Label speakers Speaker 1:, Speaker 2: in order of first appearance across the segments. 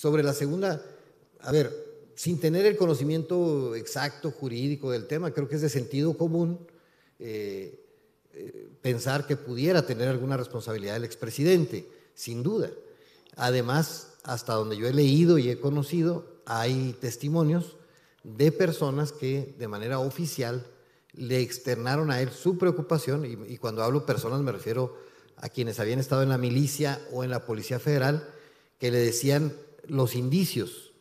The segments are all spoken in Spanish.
Speaker 1: Sobre la segunda, a ver, sin tener el conocimiento exacto jurídico del tema, creo que es de sentido común eh, eh, pensar que pudiera tener alguna responsabilidad el expresidente, sin duda. Además, hasta donde yo he leído y he conocido, hay testimonios de personas que de manera oficial le externaron a él su preocupación, y, y, cuando hablo personas me refiero a quienes habían estado en la milicia o en la Policía Federal, que le decían los indicios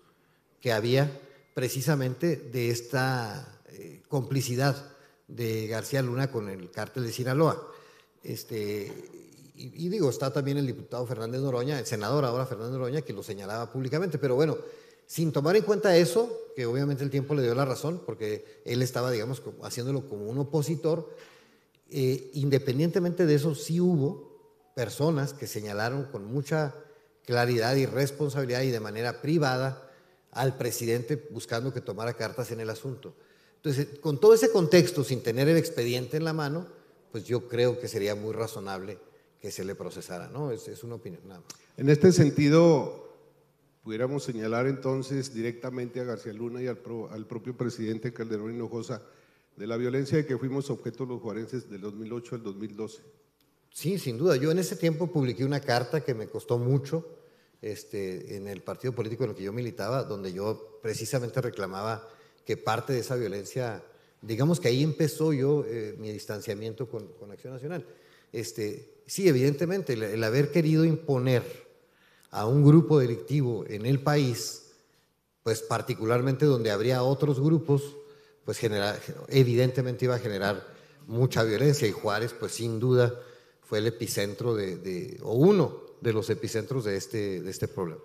Speaker 1: que había precisamente de esta eh, complicidad de García Luna con el cártel de Sinaloa. Este, y, digo, está también el diputado Fernández Noroña, el senador ahora Fernández Noroña, que lo señalaba públicamente, pero bueno, sin tomar en cuenta eso, que obviamente el tiempo le dio la razón, porque él estaba, digamos, haciéndolo como un opositor, eh, independientemente de eso, sí hubo personas que señalaron con mucha claridad y responsabilidad y de manera privada al presidente buscando que tomara cartas en el asunto. Entonces, con todo ese contexto, sin tener el expediente en la mano, pues yo creo que sería muy razonable que se le procesara, ¿no? Es, una opinión.
Speaker 2: En este sentido, pudiéramos señalar entonces directamente a García Luna y al, al propio presidente Calderón Hinojosa de la violencia de que fuimos objeto los juarenses del 2008
Speaker 1: al 2012. Sí, sin duda. Yo en ese tiempo publiqué una carta que me costó mucho este, en el partido político en el que yo militaba, donde yo precisamente reclamaba que parte de esa violencia, digamos que ahí empezó yo eh, mi distanciamiento con, Acción Nacional. Este, sí, evidentemente, el, haber querido imponer a un grupo delictivo en el país, pues particularmente donde habría otros grupos, pues evidentemente iba a generar mucha violencia y Juárez, pues sin duda, fue el epicentro de, o uno de los epicentros de este, de este problema.